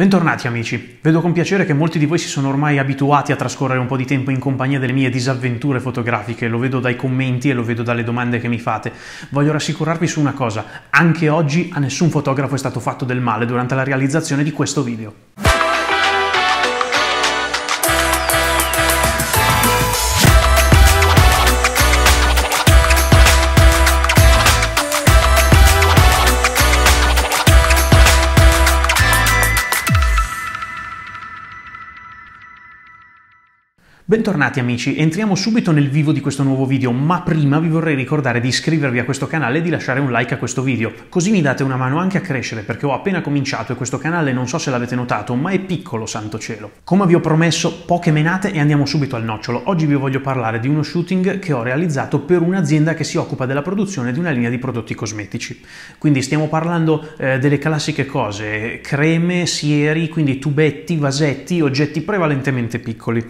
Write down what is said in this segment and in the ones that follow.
Bentornati amici, vedo con piacere che molti di voi si sono ormai abituati a trascorrere un po' di tempo in compagnia delle mie disavventure fotografiche, lo vedo dai commenti e lo vedo dalle domande che mi fate. Voglio rassicurarvi su una cosa, anche oggi a nessun fotografo è stato fatto del male durante la realizzazione di questo video. Bentornati amici, entriamo subito nel vivo di questo nuovo video, ma prima vi vorrei ricordare di iscrivervi a questo canale e di lasciare un like a questo video, così mi date una mano anche a crescere perché ho appena cominciato e questo canale non so se l'avete notato, ma è piccolo, santo cielo. Come vi ho promesso, poche menate e andiamo subito al nocciolo. Oggi vi voglio parlare di uno shooting che ho realizzato per un'azienda che si occupa della produzione di una linea di prodotti cosmetici. Quindi stiamo parlando eh, delle classiche cose, creme, sieri, quindi tubetti, vasetti, oggetti prevalentemente piccoli.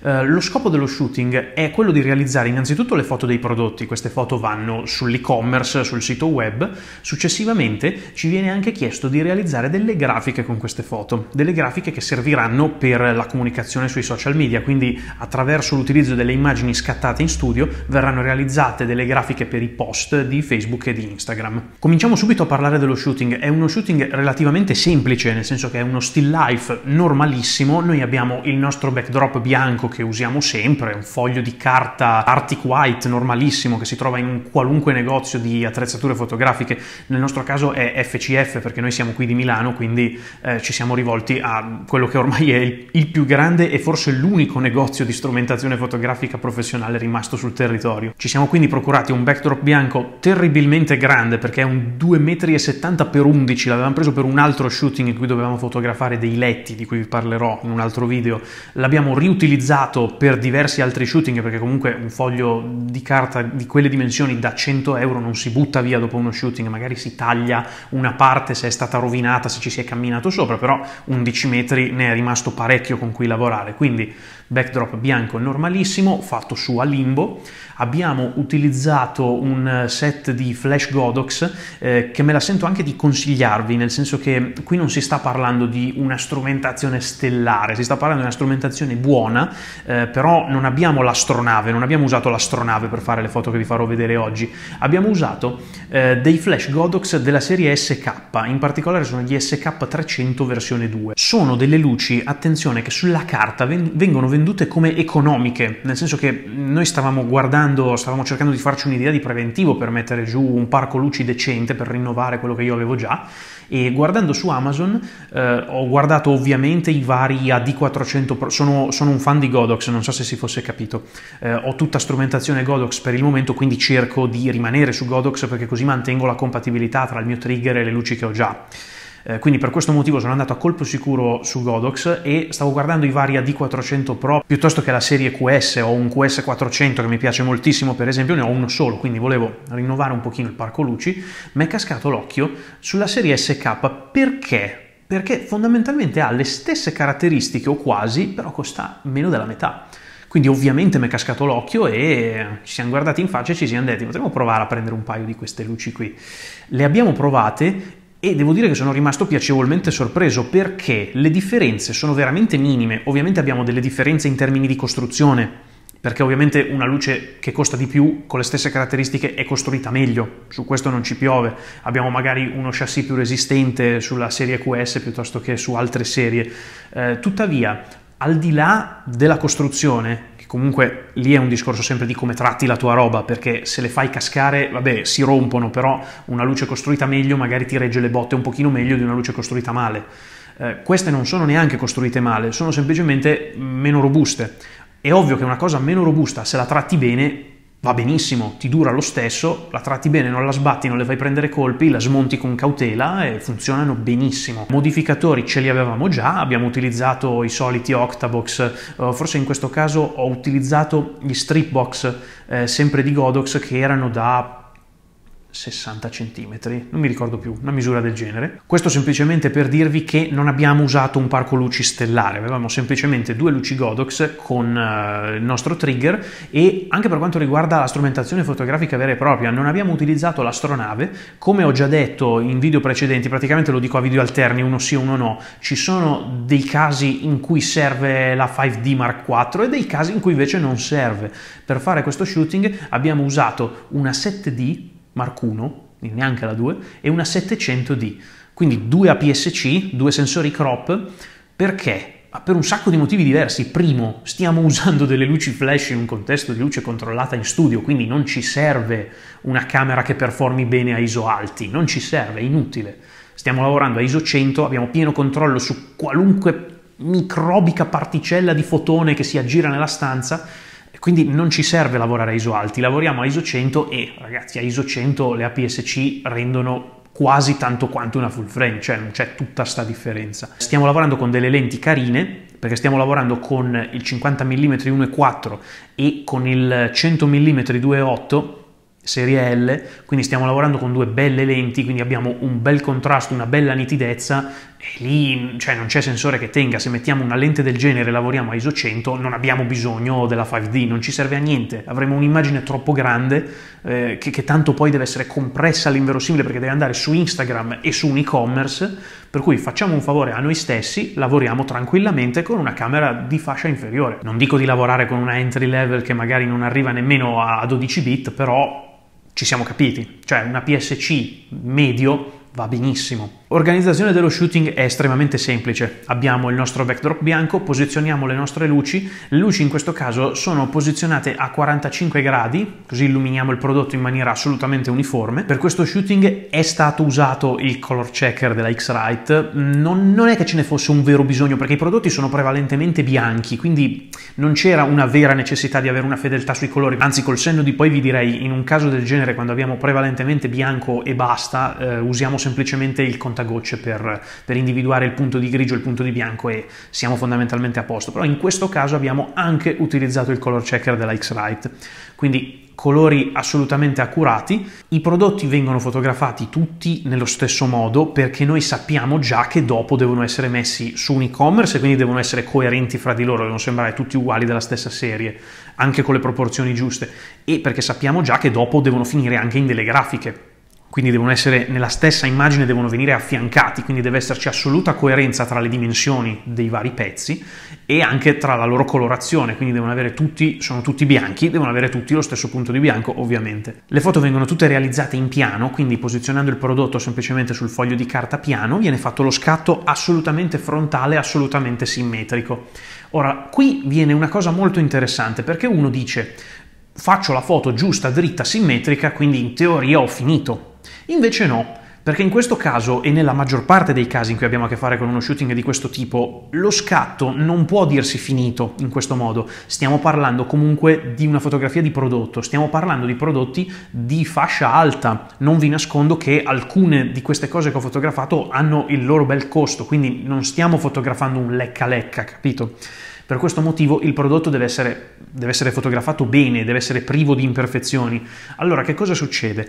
Eh, lo scopo dello shooting è quello di realizzare innanzitutto le foto dei prodotti, queste foto vanno sull'e-commerce, sul sito web, successivamente ci viene anche chiesto di realizzare delle grafiche con queste foto, delle grafiche che serviranno per la comunicazione sui social media, quindi attraverso l'utilizzo delle immagini scattate in studio verranno realizzate delle grafiche per i post di Facebook e di Instagram. Cominciamo subito a parlare dello shooting, è uno shooting relativamente semplice, nel senso che è uno still life normalissimo, noi abbiamo il nostro backdrop bianco bianco ecco, che usiamo sempre, un foglio di carta Arctic White normalissimo che si trova in qualunque negozio di attrezzature fotografiche. Nel nostro caso è FCF perché noi siamo qui di Milano, quindi eh, ci siamo rivolti a quello che ormai è il, il più grande e forse l'unico negozio di strumentazione fotografica professionale rimasto sul territorio. Ci siamo quindi procurati un backdrop bianco terribilmente grande perché è un 2,70 m x 11, l'avevamo preso per un altro shooting in cui dovevamo fotografare dei letti di cui vi parlerò in un altro video. L'abbiamo riutilizzato utilizzato per diversi altri shooting, perché comunque un foglio di carta di quelle dimensioni da 100 euro non si butta via dopo uno shooting, magari si taglia una parte se è stata rovinata, se ci si è camminato sopra, però 11 metri ne è rimasto parecchio con cui lavorare, quindi backdrop bianco normalissimo, fatto su a limbo. Abbiamo utilizzato un set di Flash Godox eh, che me la sento anche di consigliarvi, nel senso che qui non si sta parlando di una strumentazione stellare, si sta parlando di una strumentazione buona eh, però non abbiamo l'astronave, non abbiamo usato l'astronave per fare le foto che vi farò vedere oggi, abbiamo usato eh, dei flash Godox della serie SK, in particolare sono gli SK300 versione 2. Sono delle luci, attenzione, che sulla carta ven vengono vendute come economiche, nel senso che noi stavamo guardando, stavamo cercando di farci un'idea di preventivo per mettere giù un parco luci decente per rinnovare quello che io avevo già, e guardando su Amazon eh, ho guardato ovviamente i vari AD400 Pro, sono, sono, un fan di Godox, non so se si fosse capito, eh, ho tutta strumentazione Godox per il momento, quindi cerco di rimanere su Godox perché così mantengo la compatibilità tra il mio trigger e le luci che ho già. Eh, quindi per questo motivo sono andato a colpo sicuro su Godox e stavo guardando i vari AD400 Pro piuttosto che la serie QS o un QS400 che mi piace moltissimo per esempio, ne ho uno solo, quindi volevo rinnovare un pochino il parco luci, mi è cascato l'occhio sulla serie SK perché? Perché fondamentalmente ha le stesse caratteristiche o quasi, però costa meno della metà. Quindi ovviamente mi è cascato l'occhio e ci siamo guardati in faccia e ci siamo detti potremmo provare a prendere un paio di queste luci qui. Le abbiamo provate e devo dire che sono rimasto piacevolmente sorpreso perché le differenze sono veramente minime. Ovviamente abbiamo delle differenze in termini di costruzione, perché ovviamente una luce che costa di più con le stesse caratteristiche è costruita meglio, su questo non ci piove. Abbiamo magari uno chassis più resistente sulla serie QS piuttosto che su altre serie. Eh, tuttavia, al di là della costruzione, comunque lì è un discorso sempre di come tratti la tua roba, perché se le fai cascare, vabbè, si rompono, però una luce costruita meglio magari ti regge le botte un pochino meglio di una luce costruita male. Eh, queste non sono neanche costruite male, sono semplicemente meno robuste. È ovvio che una cosa meno robusta, se la tratti bene, va benissimo, ti dura lo stesso, la tratti bene, non la sbatti, non le fai prendere colpi, la smonti con cautela e funzionano benissimo. Modificatori ce li avevamo già, abbiamo utilizzato i soliti Octabox, eh, forse in questo caso ho utilizzato gli Stripbox eh, sempre di Godox che erano da 60 cm, non mi ricordo più, una misura del genere. Questo semplicemente per dirvi che non abbiamo usato un parco luci stellare, avevamo semplicemente due luci Godox con uh, il nostro trigger e anche per quanto riguarda la strumentazione fotografica vera e propria, non abbiamo utilizzato l'astronave, come ho già detto in video precedenti, praticamente lo dico a video alterni, uno sì, e uno no, ci sono dei casi in cui serve la 5D Mark IV e dei casi in cui invece non serve. Per fare questo shooting abbiamo usato una 7D Mark 1, neanche la 2, e una 700D. Quindi due APS-C, due sensori crop, perché? Ma ah, per un sacco di motivi diversi. Primo, stiamo usando delle luci flash in un contesto di luce controllata in studio, quindi non ci serve una camera che performi bene a ISO alti, non ci serve, è inutile. Stiamo lavorando a ISO 100, abbiamo pieno controllo su qualunque microbica particella di fotone che si aggira nella stanza quindi non ci serve lavorare a ISO alti, lavoriamo a ISO 100 e ragazzi a ISO 100 le APS-C rendono quasi tanto quanto una full frame, cioè non c'è tutta sta differenza. Stiamo lavorando con delle lenti carine perché stiamo lavorando con il 50 mm 1.4 e con il 100 mm 2.8 serie L, quindi stiamo lavorando con due belle lenti, quindi abbiamo un bel contrasto, una bella nitidezza e lì cioè, non c'è sensore che tenga, se mettiamo una lente del genere e lavoriamo a ISO 100 non abbiamo bisogno della 5D, non ci serve a niente, avremo un'immagine troppo grande eh, che, che, tanto poi deve essere compressa all'inverosimile perché deve andare su Instagram e su un e-commerce, per cui facciamo un favore a noi stessi, lavoriamo tranquillamente con una camera di fascia inferiore. Non dico di lavorare con una entry level che magari non arriva nemmeno a 12 bit, però ci siamo capiti, cioè una PSC medio va benissimo. Organizzazione dello shooting è estremamente semplice. Abbiamo il nostro backdrop bianco, posizioniamo le nostre luci. Le luci in questo caso sono posizionate a 45 gradi, così illuminiamo il prodotto in maniera assolutamente uniforme. Per questo shooting è stato usato il color checker della X-Rite. Non, non è che ce ne fosse un vero bisogno, perché i prodotti sono prevalentemente bianchi, quindi non c'era una vera necessità di avere una fedeltà sui colori. Anzi, col senno di poi vi direi, in un caso del genere, quando abbiamo prevalentemente bianco e basta, eh, usiamo semplicemente il contatto contagocce per, per individuare il punto di grigio e il punto di bianco e siamo fondamentalmente a posto. Però in questo caso abbiamo anche utilizzato il color checker della x lite quindi colori assolutamente accurati. I prodotti vengono fotografati tutti nello stesso modo perché noi sappiamo già che dopo devono essere messi su un e-commerce e quindi devono essere coerenti fra di loro, devono sembrare tutti uguali della stessa serie, anche con le proporzioni giuste e perché sappiamo già che dopo devono finire anche in delle grafiche quindi devono essere nella stessa immagine, devono venire affiancati, quindi deve esserci assoluta coerenza tra le dimensioni dei vari pezzi e anche tra la loro colorazione, quindi tutti, sono tutti bianchi, devono avere tutti lo stesso punto di bianco ovviamente. Le foto vengono tutte realizzate in piano, quindi posizionando il prodotto semplicemente sul foglio di carta piano viene fatto lo scatto assolutamente frontale, assolutamente simmetrico. Ora, qui viene una cosa molto interessante perché uno dice faccio la foto giusta, dritta, simmetrica, quindi in teoria ho finito Invece no, perché in questo caso e nella maggior parte dei casi in cui abbiamo a che fare con uno shooting di questo tipo, lo scatto non può dirsi finito in questo modo. Stiamo parlando comunque di una fotografia di prodotto, stiamo parlando di prodotti di fascia alta. Non vi nascondo che alcune di queste cose che ho fotografato hanno il loro bel costo, quindi non stiamo fotografando un lecca lecca, capito? Per questo motivo il prodotto deve essere, deve essere fotografato bene, deve essere privo di imperfezioni. Allora che cosa succede?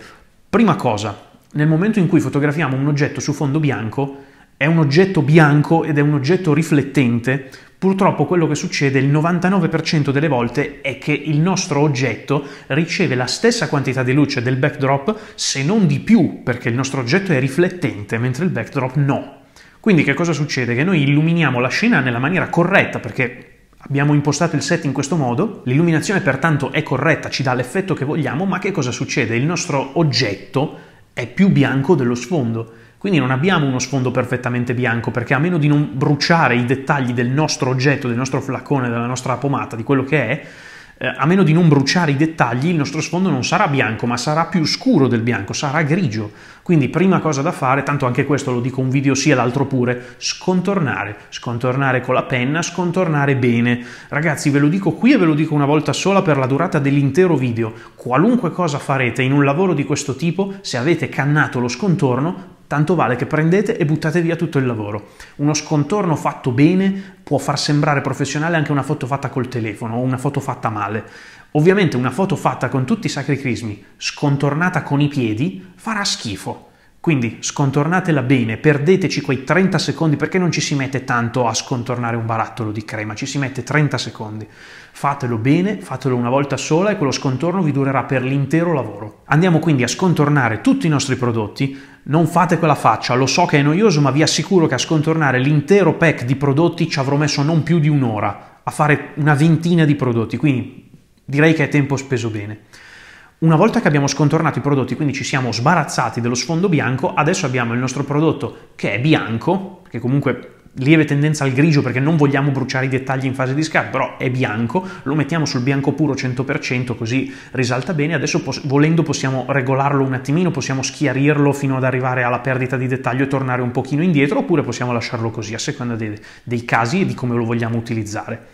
Prima cosa, nel momento in cui fotografiamo un oggetto su fondo bianco, è un oggetto bianco ed è un oggetto riflettente, purtroppo quello che succede il 99% delle volte è che il nostro oggetto riceve la stessa quantità di luce del backdrop, se non di più, perché il nostro oggetto è riflettente, mentre il backdrop no. Quindi che cosa succede? Che noi illuminiamo la scena nella maniera corretta, perché Abbiamo impostato il set in questo modo, l'illuminazione pertanto è corretta, ci dà l'effetto che vogliamo, ma che cosa succede? Il nostro oggetto è più bianco dello sfondo, quindi non abbiamo uno sfondo perfettamente bianco, perché a meno di non bruciare i dettagli del nostro oggetto, del nostro flacone, della nostra pomata, di quello che è, eh, a meno di non bruciare i dettagli, il nostro sfondo non sarà bianco, ma sarà più scuro del bianco, sarà grigio. Quindi prima cosa da fare, tanto anche questo lo dico un video sia l'altro pure, scontornare, scontornare con la penna, scontornare bene. Ragazzi, ve lo dico qui e ve lo dico una volta sola per la durata dell'intero video. Qualunque cosa farete in un lavoro di questo tipo, se avete cannato lo scontorno, tanto vale che prendete e buttate via tutto il lavoro. Uno scontorno fatto bene può far sembrare professionale anche una foto fatta col telefono o una foto fatta male. Ovviamente una foto fatta con tutti i sacri crismi, scontornata con i piedi, farà schifo quindi scontornatela bene, perdeteci quei 30 secondi perché non ci si mette tanto a scontornare un barattolo di crema, ci si mette 30 secondi. Fatelo bene, fatelo una volta sola e quello scontorno vi durerà per l'intero lavoro. Andiamo quindi a scontornare tutti i nostri prodotti, non fate quella faccia, lo so che è noioso ma vi assicuro che a scontornare l'intero pack di prodotti ci avrò messo non più di un'ora, a fare una ventina di prodotti, quindi direi che è tempo speso bene. Una volta che abbiamo scontornato i prodotti, quindi ci siamo sbarazzati dello sfondo bianco, adesso abbiamo il nostro prodotto che è bianco, che comunque lieve tendenza al grigio perché non vogliamo bruciare i dettagli in fase di scarto, però è bianco, lo mettiamo sul bianco puro 100% così risalta bene, adesso pos- volendo possiamo regolarlo un attimino, possiamo schiarirlo fino ad arrivare alla perdita di dettaglio e tornare un pochino indietro oppure possiamo lasciarlo così a seconda dei, dei casi e di come lo vogliamo utilizzare.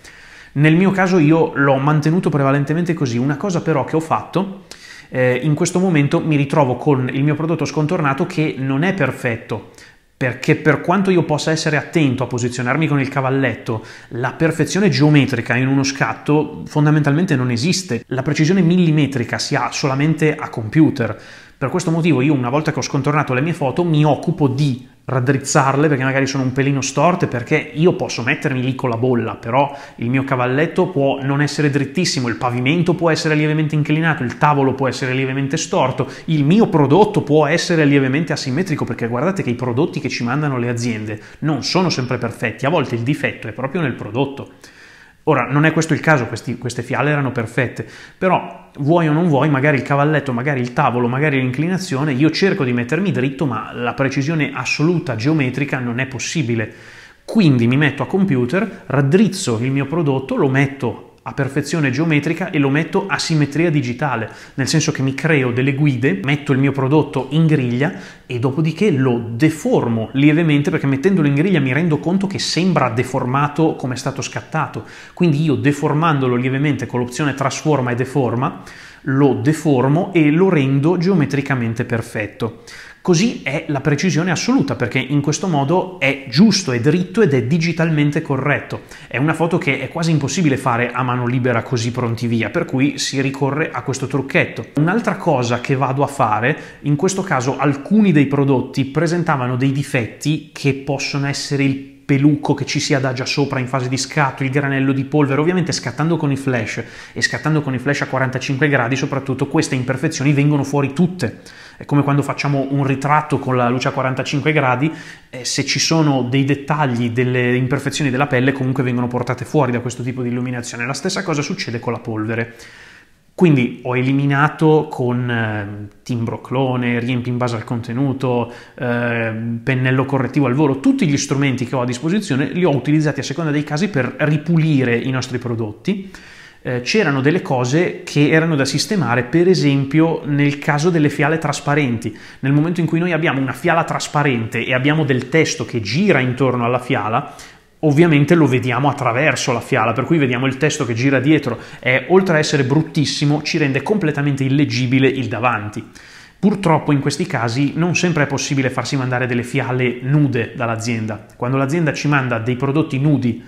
Nel mio caso io l'ho mantenuto prevalentemente così, una cosa però che ho fatto eh, in questo momento mi ritrovo con il mio prodotto scontornato che non è perfetto, perché per quanto io possa essere attento a posizionarmi con il cavalletto, la perfezione geometrica in uno scatto fondamentalmente non esiste. La precisione millimetrica si ha solamente a computer. Per questo motivo io una volta che ho scontornato le mie foto mi occupo di raddrizzarle perché magari sono un pelino storte perché io posso mettermi lì con la bolla però il mio cavalletto può non essere drittissimo il pavimento può essere lievemente inclinato il tavolo può essere lievemente storto il mio prodotto può essere lievemente asimmetrico perché guardate che i prodotti che ci mandano le aziende non sono sempre perfetti a volte il difetto è proprio nel prodotto Ora, non è questo il caso, questi, queste fiale erano perfette, però vuoi o non vuoi, magari il cavalletto, magari il tavolo, magari l'inclinazione, io cerco di mettermi dritto, ma la precisione assoluta geometrica non è possibile. Quindi mi metto a computer, raddrizzo il mio prodotto, lo metto a perfezione geometrica e lo metto a simmetria digitale, nel senso che mi creo delle guide, metto il mio prodotto in griglia e dopodiché lo deformo lievemente perché mettendolo in griglia mi rendo conto che sembra deformato come è stato scattato. Quindi io deformandolo lievemente con l'opzione trasforma e deforma, lo deformo e lo rendo geometricamente perfetto. Così è la precisione assoluta perché in questo modo è giusto, è dritto ed è digitalmente corretto. È una foto che è quasi impossibile fare a mano libera così pronti via, per cui si ricorre a questo trucchetto. Un'altra cosa che vado a fare, in questo caso alcuni dei prodotti presentavano dei difetti che possono essere il pelucco che ci si adagia sopra in fase di scatto, il granello di polvere, ovviamente scattando con i flash e scattando con i flash a 45 gradi soprattutto queste imperfezioni vengono fuori tutte è come quando facciamo un ritratto con la luce a 45 gradi, eh, se ci sono dei dettagli, delle imperfezioni della pelle, comunque vengono portate fuori da questo tipo di illuminazione. La stessa cosa succede con la polvere. Quindi ho eliminato con eh, timbro clone, riempi in base al contenuto, eh, pennello correttivo al volo, tutti gli strumenti che ho a disposizione li ho utilizzati a seconda dei casi per ripulire i nostri prodotti eh, c'erano delle cose che erano da sistemare, per esempio nel caso delle fiale trasparenti. Nel momento in cui noi abbiamo una fiala trasparente e abbiamo del testo che gira intorno alla fiala, ovviamente lo vediamo attraverso la fiala, per cui vediamo il testo che gira dietro e oltre a essere bruttissimo ci rende completamente illeggibile il davanti. Purtroppo in questi casi non sempre è possibile farsi mandare delle fiale nude dall'azienda. Quando l'azienda ci manda dei prodotti nudi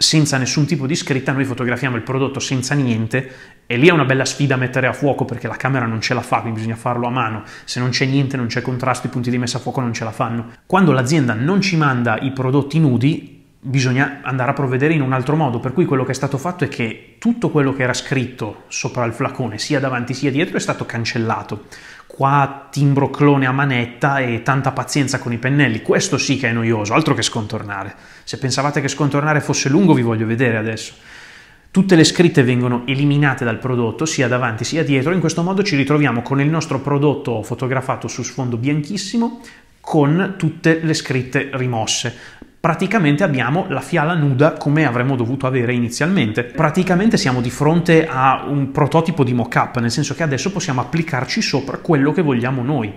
senza nessun tipo di scritta, noi fotografiamo il prodotto senza niente e lì è una bella sfida mettere a fuoco perché la camera non ce la fa, quindi bisogna farlo a mano, se non c'è niente, non c'è contrasto, i punti di messa a fuoco non ce la fanno. Quando l'azienda non ci manda i prodotti nudi, bisogna andare a provvedere in un altro modo, per cui quello che è stato fatto è che tutto quello che era scritto sopra il flacone, sia davanti sia dietro, è stato cancellato qua timbro clone a manetta e tanta pazienza con i pennelli. Questo sì che è noioso, altro che scontornare. Se pensavate che scontornare fosse lungo, vi voglio vedere adesso. Tutte le scritte vengono eliminate dal prodotto, sia davanti sia dietro, in questo modo ci ritroviamo con il nostro prodotto fotografato su sfondo bianchissimo con tutte le scritte rimosse praticamente abbiamo la fiala nuda come avremmo dovuto avere inizialmente. Praticamente siamo di fronte a un prototipo di mock-up, nel senso che adesso possiamo applicarci sopra quello che vogliamo noi.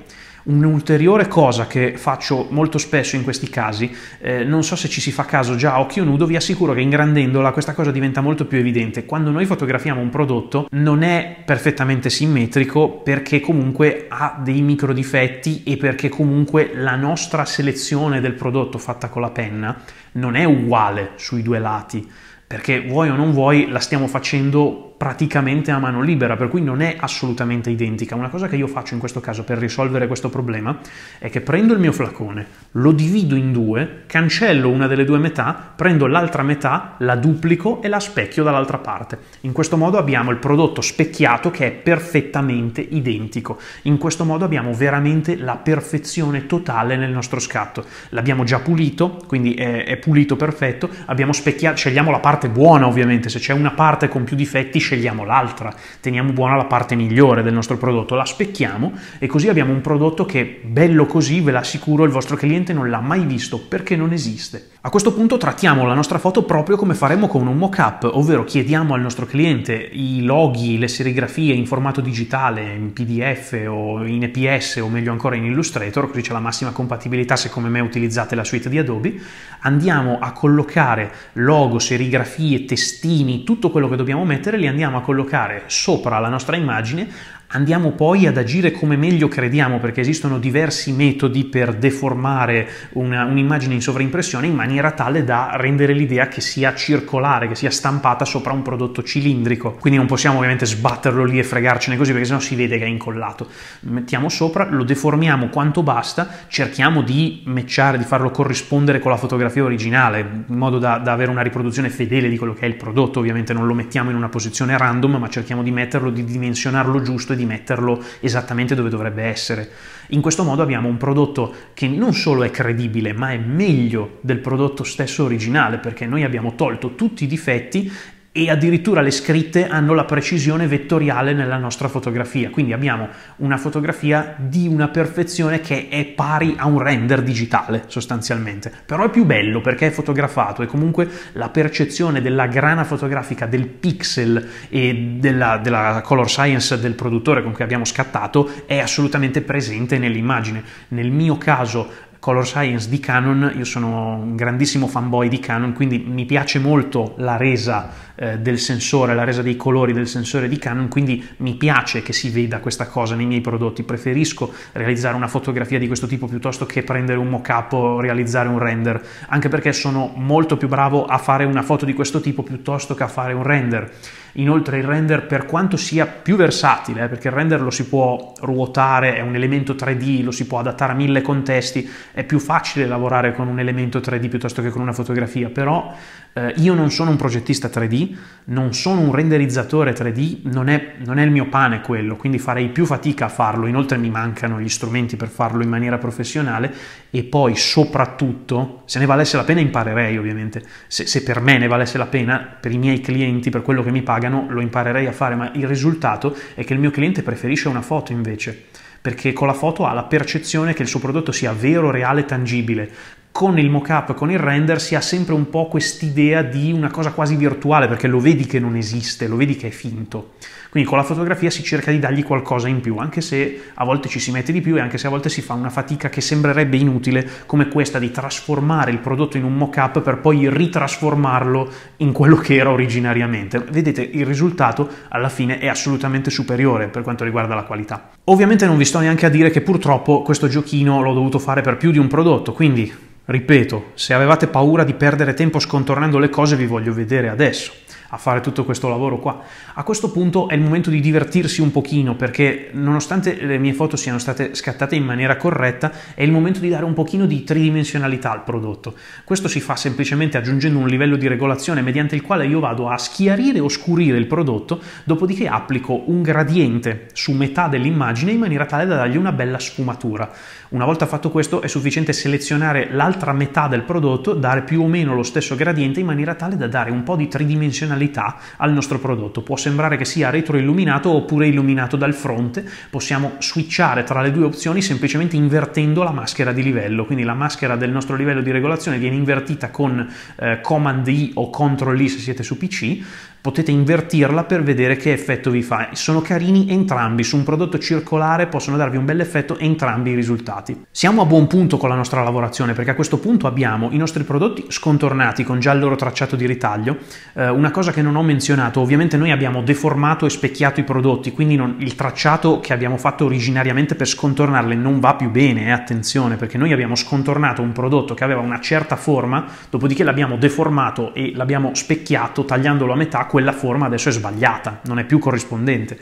Un'ulteriore cosa che faccio molto spesso in questi casi, eh, non so se ci si fa caso già a occhio nudo, vi assicuro che ingrandendola questa cosa diventa molto più evidente. Quando noi fotografiamo un prodotto non è perfettamente simmetrico perché comunque ha dei micro difetti e perché comunque la nostra selezione del prodotto fatta con la penna non è uguale sui due lati perché vuoi o non vuoi la stiamo facendo praticamente a mano libera, per cui non è assolutamente identica. Una cosa che io faccio in questo caso per risolvere questo problema è che prendo il mio flacone, lo divido in due, cancello una delle due metà, prendo l'altra metà, la duplico e la specchio dall'altra parte. In questo modo abbiamo il prodotto specchiato che è perfettamente identico. In questo modo abbiamo veramente la perfezione totale nel nostro scatto. L'abbiamo già pulito, quindi è, è pulito perfetto, abbiamo specchiato, scegliamo la parte buona ovviamente, se c'è una parte con più difetti scegliamo l'altra, teniamo buona la parte migliore del nostro prodotto, la specchiamo e così abbiamo un prodotto che bello così, ve l'assicuro, il vostro cliente non l'ha mai visto perché non esiste. A questo punto trattiamo la nostra foto proprio come faremo con un mock-up, ovvero chiediamo al nostro cliente i loghi, le serigrafie in formato digitale, in PDF o in EPS o meglio ancora in Illustrator, così c'è la massima compatibilità se come me utilizzate la suite di Adobe. Andiamo a collocare logo, serigrafie, testini, tutto quello che dobbiamo mettere, li andiamo a collocare sopra la nostra immagine Andiamo poi ad agire come meglio crediamo, perché esistono diversi metodi per deformare una, un'immagine in sovraimpressione in maniera tale da rendere l'idea che sia circolare, che sia stampata sopra un prodotto cilindrico. Quindi non possiamo ovviamente sbatterlo lì e fregarcene così, perché sennò si vede che è incollato. Mettiamo sopra, lo deformiamo quanto basta, cerchiamo di matchare, di farlo corrispondere con la fotografia originale, in modo da, da avere una riproduzione fedele di quello che è il prodotto. Ovviamente non lo mettiamo in una posizione random, ma cerchiamo di metterlo, di dimensionarlo giusto e di di metterlo esattamente dove dovrebbe essere. In questo modo abbiamo un prodotto che non solo è credibile, ma è meglio del prodotto stesso originale, perché noi abbiamo tolto tutti i difetti e addirittura le scritte hanno la precisione vettoriale nella nostra fotografia, quindi abbiamo una fotografia di una perfezione che è pari a un render digitale sostanzialmente, però è più bello perché è fotografato e comunque la percezione della grana fotografica del pixel e della, della color science del produttore con cui abbiamo scattato è assolutamente presente nell'immagine. Nel mio caso Color Science di Canon, io sono un grandissimo fanboy di Canon, quindi mi piace molto la resa eh, del sensore, la resa dei colori del sensore di Canon, quindi mi piace che si veda questa cosa nei miei prodotti, preferisco realizzare una fotografia di questo tipo piuttosto che prendere un mock-up o realizzare un render, anche perché sono molto più bravo a fare una foto di questo tipo piuttosto che a fare un render. Inoltre il render per quanto sia più versatile, eh, perché il render lo si può ruotare, è un elemento 3D, lo si può adattare a mille contesti, è più facile lavorare con un elemento 3D piuttosto che con una fotografia, però eh, io non sono un progettista 3D, non sono un renderizzatore 3D, non è, non è il mio pane quello, quindi farei più fatica a farlo, inoltre mi mancano gli strumenti per farlo in maniera professionale e poi soprattutto, se ne valesse la pena imparerei ovviamente, se, se per me ne valesse la pena, per i miei clienti, per quello che mi pagano, lo imparerei a fare, ma il risultato è che il mio cliente preferisce una foto invece perché con la foto ha la percezione che il suo prodotto sia vero, reale, tangibile con il mock-up, con il render, si ha sempre un po' quest'idea di una cosa quasi virtuale, perché lo vedi che non esiste, lo vedi che è finto. Quindi con la fotografia si cerca di dargli qualcosa in più, anche se a volte ci si mette di più e anche se a volte si fa una fatica che sembrerebbe inutile, come questa di trasformare il prodotto in un mock-up per poi ritrasformarlo in quello che era originariamente. Vedete, il risultato alla fine è assolutamente superiore per quanto riguarda la qualità. Ovviamente non vi sto neanche a dire che purtroppo questo giochino l'ho dovuto fare per più di un prodotto, quindi Ripeto, se avevate paura di perdere tempo scontornando le cose vi voglio vedere adesso, a fare tutto questo lavoro qua. A questo punto è il momento di divertirsi un pochino perché nonostante le mie foto siano state scattate in maniera corretta, è il momento di dare un pochino di tridimensionalità al prodotto. Questo si fa semplicemente aggiungendo un livello di regolazione mediante il quale io vado a schiarire e oscurire il prodotto, dopodiché applico un gradiente su metà dell'immagine in maniera tale da dargli una bella sfumatura. Una volta fatto questo è sufficiente selezionare l'altra metà del prodotto, dare più o meno lo stesso gradiente in maniera tale da dare un po' di tridimensionalità al nostro prodotto. Può sembrare che sia retroilluminato oppure illuminato dal fronte, possiamo switchare tra le due opzioni semplicemente invertendo la maschera di livello, quindi la maschera del nostro livello di regolazione viene invertita con eh, Command I o Ctrl I se siete su PC potete invertirla per vedere che effetto vi fa. Sono carini entrambi, su un prodotto circolare possono darvi un bel effetto entrambi i risultati. Siamo a buon punto con la nostra lavorazione perché a questo punto abbiamo i nostri prodotti scontornati con già il loro tracciato di ritaglio. Eh, una cosa che non ho menzionato, ovviamente noi abbiamo deformato e specchiato i prodotti, quindi non, il tracciato che abbiamo fatto originariamente per scontornarle non va più bene, eh, attenzione, perché noi abbiamo scontornato un prodotto che aveva una certa forma, dopodiché l'abbiamo deformato e l'abbiamo specchiato tagliandolo a metà quella forma adesso è sbagliata, non è più corrispondente.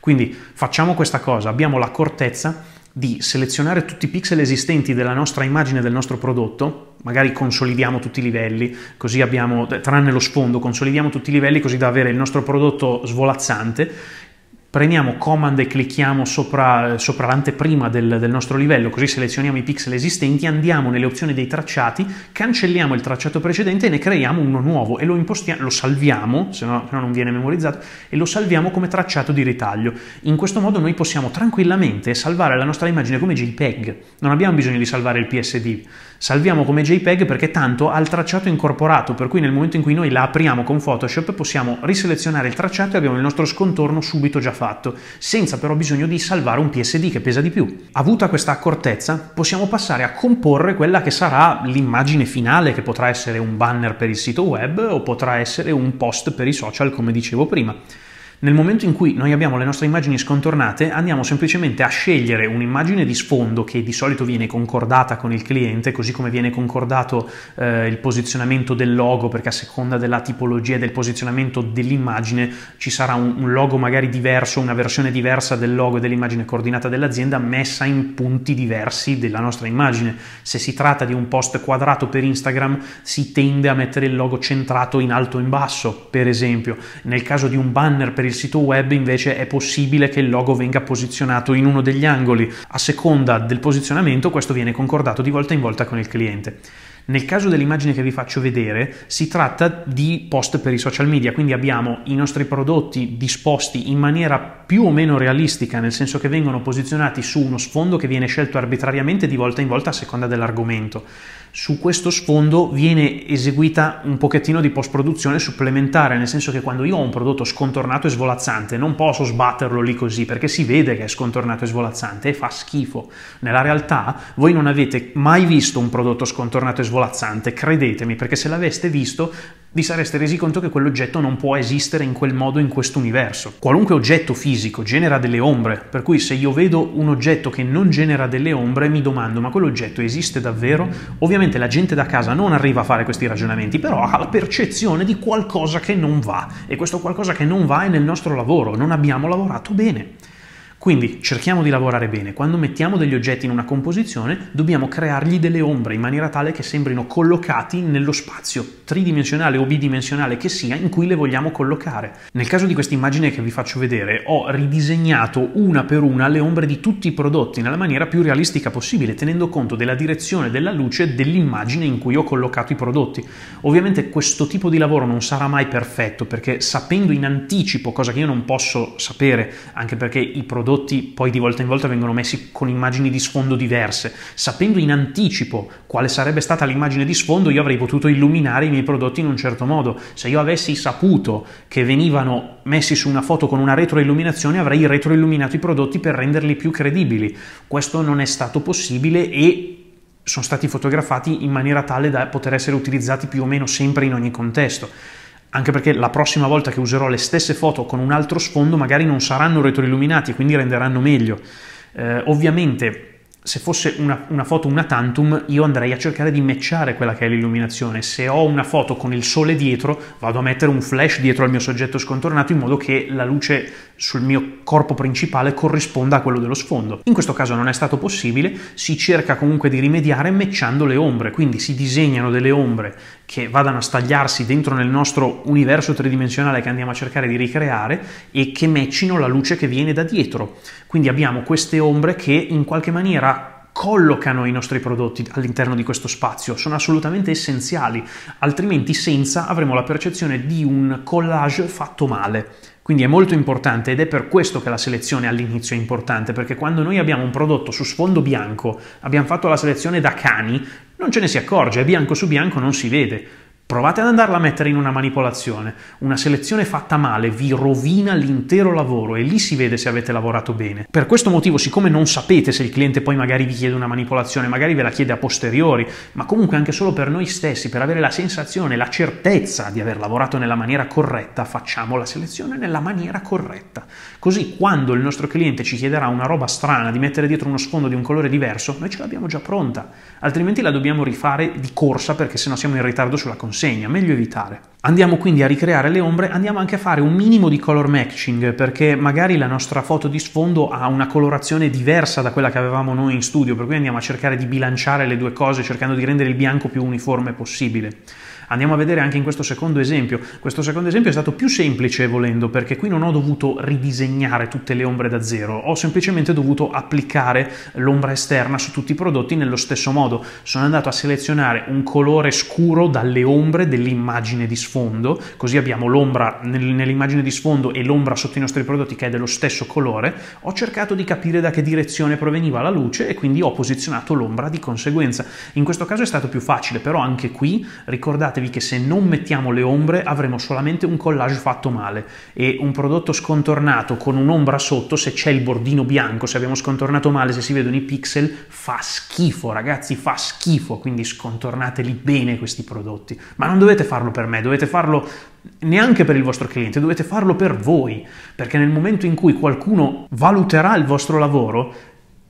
Quindi facciamo questa cosa, abbiamo l'accortezza di selezionare tutti i pixel esistenti della nostra immagine del nostro prodotto, magari consolidiamo tutti i livelli, così abbiamo, tranne lo sfondo, consolidiamo tutti i livelli così da avere il nostro prodotto svolazzante premiamo Command e clicchiamo sopra, sopra l'anteprima del, del, nostro livello, così selezioniamo i pixel esistenti, andiamo nelle opzioni dei tracciati, cancelliamo il tracciato precedente e ne creiamo uno nuovo e lo, lo salviamo, se no, se no non viene memorizzato, e lo salviamo come tracciato di ritaglio. In questo modo noi possiamo tranquillamente salvare la nostra immagine come JPEG, non abbiamo bisogno di salvare il PSD, salviamo come JPEG perché tanto ha il tracciato incorporato, per cui nel momento in cui noi la apriamo con Photoshop possiamo riselezionare il tracciato e abbiamo il nostro scontorno subito già fatto fatto, senza però bisogno di salvare un PSD che pesa di più. Avuta questa accortezza, possiamo passare a comporre quella che sarà l'immagine finale, che potrà essere un banner per il sito web o potrà essere un post per i social, come dicevo prima. Nel momento in cui noi abbiamo le nostre immagini scontornate, andiamo semplicemente a scegliere un'immagine di sfondo che di solito viene concordata con il cliente, così come viene concordato eh, il posizionamento del logo, perché a seconda della tipologia e del posizionamento dell'immagine ci sarà un, un logo magari diverso, una versione diversa del logo e dell'immagine coordinata dell'azienda messa in punti diversi della nostra immagine. Se si tratta di un post quadrato per Instagram, si tende a mettere il logo centrato in alto o in basso, per esempio. Nel caso di un banner per il il sito web invece è possibile che il logo venga posizionato in uno degli angoli. A seconda del posizionamento questo viene concordato di volta in volta con il cliente. Nel caso dell'immagine che vi faccio vedere, si tratta di post per i social media, quindi abbiamo i nostri prodotti disposti in maniera più o meno realistica, nel senso che vengono posizionati su uno sfondo che viene scelto arbitrariamente di volta in volta a seconda dell'argomento su questo sfondo viene eseguita un pochettino di post-produzione supplementare, nel senso che quando io ho un prodotto scontornato e svolazzante non posso sbatterlo lì così perché si vede che è scontornato e svolazzante e fa schifo. Nella realtà voi non avete mai visto un prodotto scontornato e svolazzante, credetemi, perché se l'aveste visto vi sareste resi conto che quell'oggetto non può esistere in quel modo in questo universo. Qualunque oggetto fisico genera delle ombre, per cui se io vedo un oggetto che non genera delle ombre mi domando ma quell'oggetto esiste davvero? Ovviamente la gente da casa non arriva a fare questi ragionamenti, però ha la percezione di qualcosa che non va e questo qualcosa che non va è nel nostro lavoro, non abbiamo lavorato bene. Quindi cerchiamo di lavorare bene. Quando mettiamo degli oggetti in una composizione, dobbiamo creargli delle ombre in maniera tale che sembrino collocati nello spazio tridimensionale o bidimensionale che sia in cui le vogliamo collocare. Nel caso di questa immagine che vi faccio vedere, ho ridisegnato una per una le ombre di tutti i prodotti nella maniera più realistica possibile, tenendo conto della direzione della luce dell'immagine in cui ho collocato i prodotti. Ovviamente questo tipo di lavoro non sarà mai perfetto perché sapendo in anticipo cosa che io non posso sapere, anche perché i prodotti prodotti poi di volta in volta vengono messi con immagini di sfondo diverse. Sapendo in anticipo quale sarebbe stata l'immagine di sfondo, io avrei potuto illuminare i miei prodotti in un certo modo. Se io avessi saputo che venivano messi su una foto con una retroilluminazione, avrei retroilluminato i prodotti per renderli più credibili. Questo non è stato possibile e sono stati fotografati in maniera tale da poter essere utilizzati più o meno sempre in ogni contesto anche perché la prossima volta che userò le stesse foto con un altro sfondo magari non saranno retroilluminati, e quindi renderanno meglio. Eh, ovviamente se fosse una, una, foto una tantum, io andrei a cercare di matchare quella che è l'illuminazione. Se ho una foto con il sole dietro, vado a mettere un flash dietro al mio soggetto scontornato in modo che la luce sul mio corpo principale corrisponda a quello dello sfondo. In questo caso non è stato possibile, si cerca comunque di rimediare matchando le ombre, quindi si disegnano delle ombre che vadano a stagliarsi dentro nel nostro universo tridimensionale che andiamo a cercare di ricreare e che meccino la luce che viene da dietro. Quindi abbiamo queste ombre che in qualche maniera collocano i nostri prodotti all'interno di questo spazio, sono assolutamente essenziali, altrimenti senza avremo la percezione di un collage fatto male. Quindi è molto importante ed è per questo che la selezione all'inizio è importante, perché quando noi abbiamo un prodotto su sfondo bianco, abbiamo fatto la selezione da cani, non ce ne si accorge, è bianco su bianco, non si vede. Provate ad andarla a mettere in una manipolazione. Una selezione fatta male vi rovina l'intero lavoro e lì si vede se avete lavorato bene. Per questo motivo, siccome non sapete se il cliente poi magari vi chiede una manipolazione, magari ve la chiede a posteriori, ma comunque anche solo per noi stessi, per avere la sensazione, la certezza di aver lavorato nella maniera corretta, facciamo la selezione nella maniera corretta. Così quando il nostro cliente ci chiederà una roba strana di mettere dietro uno sfondo di un colore diverso, noi ce l'abbiamo già pronta, altrimenti la dobbiamo rifare di corsa perché sennò siamo in ritardo sulla consegna segna, meglio evitare. Andiamo quindi a ricreare le ombre, andiamo anche a fare un minimo di color matching perché magari la nostra foto di sfondo ha una colorazione diversa da quella che avevamo noi in studio, per cui andiamo a cercare di bilanciare le due cose cercando di rendere il bianco più uniforme possibile. Andiamo a vedere anche in questo secondo esempio. Questo secondo esempio è stato più semplice volendo perché qui non ho dovuto ridisegnare tutte le ombre da zero, ho semplicemente dovuto applicare l'ombra esterna su tutti i prodotti nello stesso modo. Sono andato a selezionare un colore scuro dalle ombre dell'immagine di sfondo, così abbiamo l'ombra nell'immagine di sfondo e l'ombra sotto i nostri prodotti che è dello stesso colore. Ho cercato di capire da che direzione proveniva la luce e quindi ho posizionato l'ombra di conseguenza. In questo caso è stato più facile, però anche qui ricordatevi ricordatevi che se non mettiamo le ombre avremo solamente un collage fatto male e un prodotto scontornato con un'ombra sotto, se c'è il bordino bianco, se abbiamo scontornato male, se si vedono i pixel, fa schifo ragazzi, fa schifo, quindi scontornateli bene questi prodotti. Ma non dovete farlo per me, dovete farlo neanche per il vostro cliente, dovete farlo per voi, perché nel momento in cui qualcuno valuterà il vostro lavoro,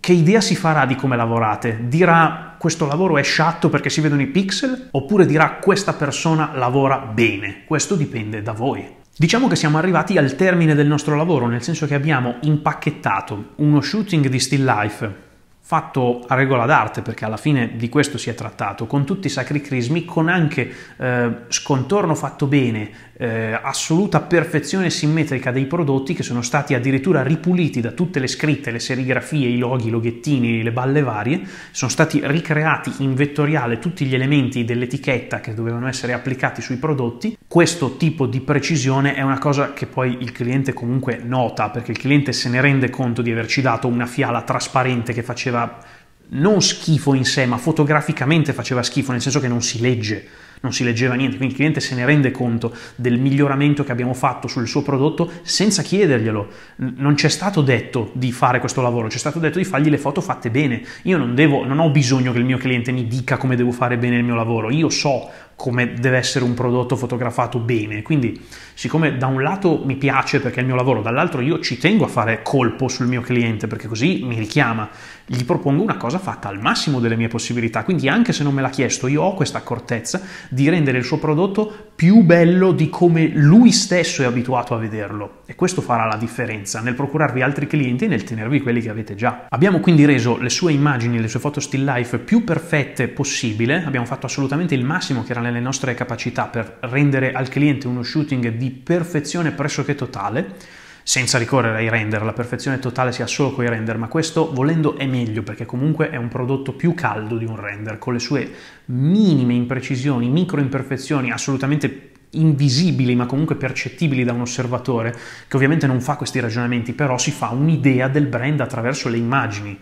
che idea si farà di come lavorate? Dirà questo lavoro è sciatto perché si vedono i pixel? Oppure dirà questa persona lavora bene? Questo dipende da voi. Diciamo che siamo arrivati al termine del nostro lavoro, nel senso che abbiamo impacchettato uno shooting di still life fatto a regola d'arte, perché alla fine di questo si è trattato, con tutti i sacri crismi, con anche eh, scontorno fatto bene, eh, assoluta perfezione simmetrica dei prodotti che sono stati addirittura ripuliti da tutte le scritte, le serigrafie, i loghi, i loghettini, le balle varie, sono stati ricreati in vettoriale tutti gli elementi dell'etichetta che dovevano essere applicati sui prodotti. Questo tipo di precisione è una cosa che poi il cliente comunque nota, perché il cliente se ne rende conto di averci dato una fiala trasparente che faceva faceva non schifo in sé, ma fotograficamente faceva schifo, nel senso che non si legge, non si leggeva niente, quindi il cliente se ne rende conto del miglioramento che abbiamo fatto sul suo prodotto senza chiederglielo. Non c'è stato detto di fare questo lavoro, c'è stato detto di fargli le foto fatte bene. Io non, devo, non ho bisogno che il mio cliente mi dica come devo fare bene il mio lavoro, io so come deve essere un prodotto fotografato bene. Quindi, siccome da un lato mi piace perché è il mio lavoro, dall'altro io ci tengo a fare colpo sul mio cliente perché così mi richiama, gli propongo una cosa fatta al massimo delle mie possibilità. Quindi, anche se non me l'ha chiesto, io ho questa accortezza di rendere il suo prodotto più bello di come lui stesso è abituato a vederlo. E questo farà la differenza nel procurarvi altri clienti e nel tenervi quelli che avete già. Abbiamo quindi reso le sue immagini, le sue foto still life più perfette possibile, abbiamo fatto assolutamente il massimo che era nelle nostre capacità per rendere al cliente uno shooting di perfezione pressoché totale, senza ricorrere ai render, la perfezione totale si ha solo con i render, ma questo volendo è meglio perché comunque è un prodotto più caldo di un render, con le sue minime imprecisioni, micro imperfezioni assolutamente invisibili ma comunque percettibili da un osservatore, che ovviamente non fa questi ragionamenti, però si fa un'idea del brand attraverso le immagini.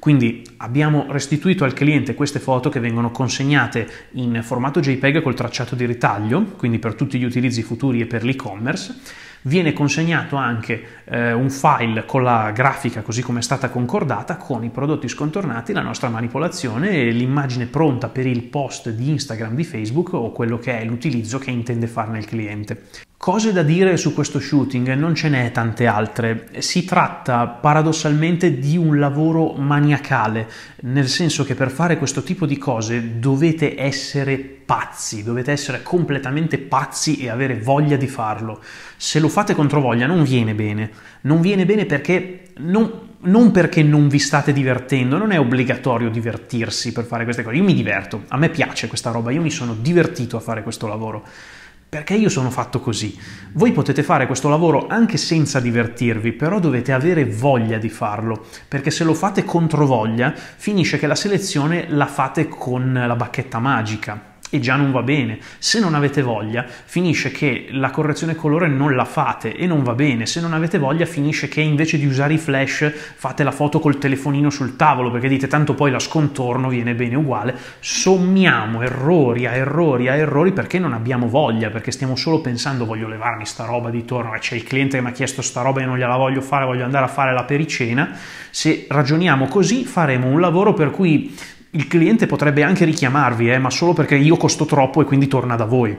Quindi abbiamo restituito al cliente queste foto che vengono consegnate in formato JPEG col tracciato di ritaglio, quindi per tutti gli utilizzi futuri e per l'e-commerce. Viene consegnato anche eh, un file con la grafica così come è stata concordata, con i prodotti scontornati, la nostra manipolazione e l'immagine pronta per il post di Instagram, di Facebook o quello che è l'utilizzo che intende farne il cliente. Cose da dire su questo shooting, non ce n'è tante altre. Si tratta paradossalmente di un lavoro maniacale, nel senso che per fare questo tipo di cose dovete essere pazzi, dovete essere completamente pazzi e avere voglia di farlo. Se lo fate contro voglia non viene bene, non viene bene perché non, non perché non vi state divertendo, non è obbligatorio divertirsi per fare queste cose. Io mi diverto, a me piace questa roba, io mi sono divertito a fare questo lavoro perché io sono fatto così. Voi potete fare questo lavoro anche senza divertirvi, però dovete avere voglia di farlo, perché se lo fate contro voglia, finisce che la selezione la fate con la bacchetta magica e già non va bene. Se non avete voglia, finisce che la correzione colore non la fate e non va bene. Se non avete voglia, finisce che invece di usare i flash fate la foto col telefonino sul tavolo perché dite tanto poi la scontorno viene bene uguale. Sommiamo errori a errori a errori perché non abbiamo voglia, perché stiamo solo pensando voglio levarmi sta roba di torno, e eh, c'è il cliente che mi ha chiesto sta roba e non gliela voglio fare, voglio andare a fare la pericena. Se ragioniamo così faremo un lavoro per cui il cliente potrebbe anche richiamarvi, eh, ma solo perché io costo troppo e quindi torna da voi.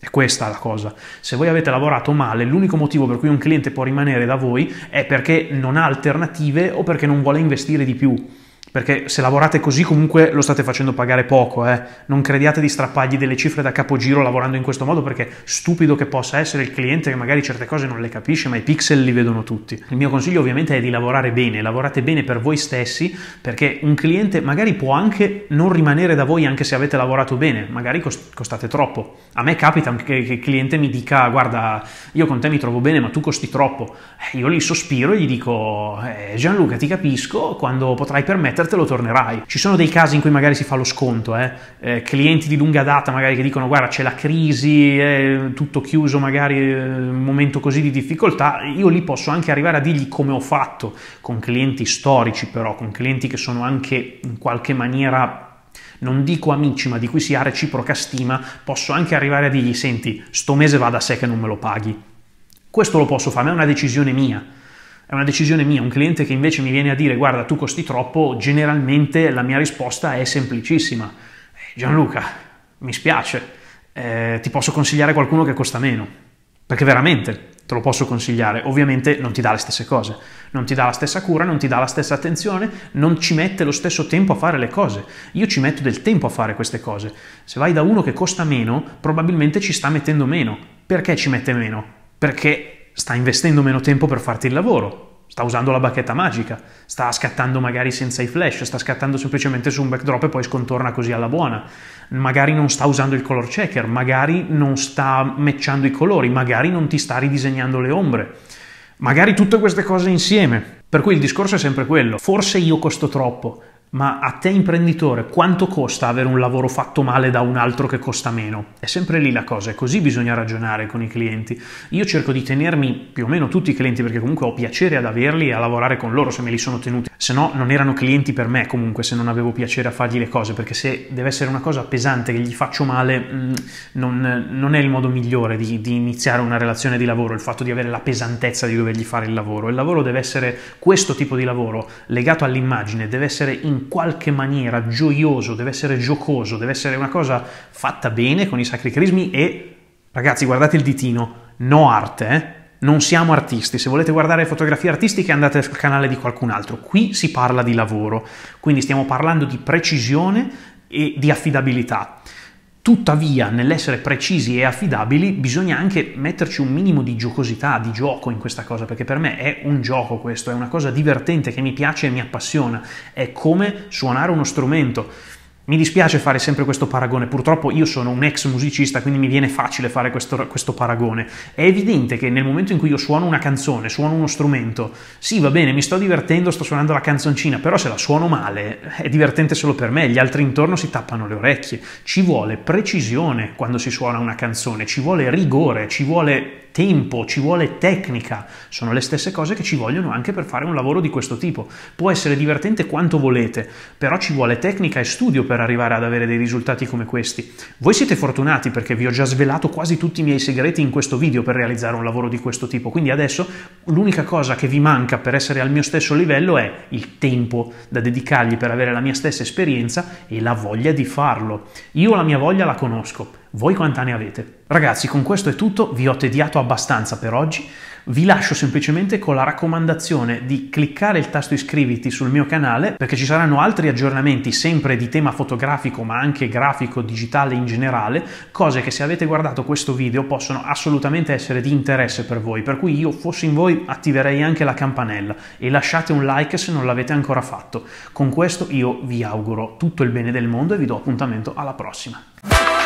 È questa la cosa. Se voi avete lavorato male, l'unico motivo per cui un cliente può rimanere da voi è perché non ha alternative o perché non vuole investire di più perché se lavorate così comunque lo state facendo pagare poco, eh? non crediate di strappargli delle cifre da capogiro lavorando in questo modo perché stupido che possa essere il cliente che magari certe cose non le capisce ma i pixel li vedono tutti. Il mio consiglio ovviamente è di lavorare bene, lavorate bene per voi stessi perché un cliente magari può anche non rimanere da voi anche se avete lavorato bene, magari costate troppo. A me capita anche che il cliente mi dica guarda io con te mi trovo bene ma tu costi troppo, eh, io gli sospiro e gli dico eh, Gianluca ti capisco quando potrai permetterti te lo tornerai. Ci sono dei casi in cui magari si fa lo sconto, eh? Eh, clienti di lunga data magari che dicono guarda c'è la crisi, è tutto chiuso, magari eh, un momento così di difficoltà, io lì posso anche arrivare a dirgli come ho fatto con clienti storici però, con clienti che sono anche in qualche maniera non dico amici, ma di cui si ha reciproca stima, posso anche arrivare a dirgli: Senti, sto mese va da sé che non me lo paghi. Questo lo posso fare, ma è una decisione mia è una decisione mia, un cliente che invece mi viene a dire guarda tu costi troppo, generalmente la mia risposta è semplicissima. Eh, Gianluca, mi spiace, eh, ti posso consigliare qualcuno che costa meno, perché veramente te lo posso consigliare, ovviamente non ti dà le stesse cose, non ti dà la stessa cura, non ti dà la stessa attenzione, non ci mette lo stesso tempo a fare le cose. Io ci metto del tempo a fare queste cose. Se vai da uno che costa meno, probabilmente ci sta mettendo meno. Perché ci mette meno? Perché sta investendo meno tempo per farti il lavoro, sta usando la bacchetta magica, sta scattando magari senza i flash, sta scattando semplicemente su un backdrop e poi scontorna così alla buona, magari non sta usando il color checker, magari non sta matchando i colori, magari non ti sta ridisegnando le ombre, magari tutte queste cose insieme. Per cui il discorso è sempre quello, forse io costo troppo, ma a te imprenditore quanto costa avere un lavoro fatto male da un altro che costa meno? È sempre lì la cosa, è così bisogna ragionare con i clienti. Io cerco di tenermi più o meno tutti i clienti perché comunque ho piacere ad averli e a lavorare con loro se me li sono tenuti. Se no non erano clienti per me comunque se non avevo piacere a fargli le cose, perché se deve essere una cosa pesante che gli faccio male mm, non, non è il modo migliore di, di iniziare una relazione di lavoro, il fatto di avere la pesantezza di dovergli fare il lavoro. Il lavoro deve essere questo tipo di lavoro legato all'immagine, deve essere in in qualche maniera gioioso, deve essere giocoso, deve essere una cosa fatta bene con i sacri crismi e ragazzi guardate il ditino, no arte, eh? non siamo artisti, se volete guardare fotografie artistiche andate sul canale di qualcun altro, qui si parla di lavoro, quindi stiamo parlando di precisione e di affidabilità. Tuttavia, nell'essere precisi e affidabili, bisogna anche metterci un minimo di giocosità, di gioco in questa cosa, perché per me è un gioco questo, è una cosa divertente che mi piace e mi appassiona. È come suonare uno strumento mi dispiace fare sempre questo paragone, purtroppo io sono un ex musicista, quindi mi viene facile fare questo, questo, paragone. È evidente che nel momento in cui io suono una canzone, suono uno strumento, sì va bene, mi sto divertendo, sto suonando la canzoncina, però se la suono male è divertente solo per me, gli altri intorno si tappano le orecchie. Ci vuole precisione quando si suona una canzone, ci vuole rigore, ci vuole tempo, ci vuole tecnica, sono le stesse cose che ci vogliono anche per fare un lavoro di questo tipo. Può essere divertente quanto volete, però ci vuole tecnica e studio per arrivare ad avere dei risultati come questi. Voi siete fortunati perché vi ho già svelato quasi tutti i miei segreti in questo video per realizzare un lavoro di questo tipo, quindi adesso l'unica cosa che vi manca per essere al mio stesso livello è il tempo da dedicargli per avere la mia stessa esperienza e la voglia di farlo. Io la mia voglia la conosco, voi quanti anni avete? Ragazzi, con questo è tutto, vi ho tediato abbastanza per oggi. Vi lascio semplicemente con la raccomandazione di cliccare il tasto iscriviti sul mio canale perché ci saranno altri aggiornamenti sempre di tema fotografico ma anche grafico, digitale in generale, cose che se avete guardato questo video possono assolutamente essere di interesse per voi, per cui io fossi in voi attiverei anche la campanella e lasciate un like se non l'avete ancora fatto. Con questo io vi auguro tutto il bene del mondo e vi do appuntamento alla prossima.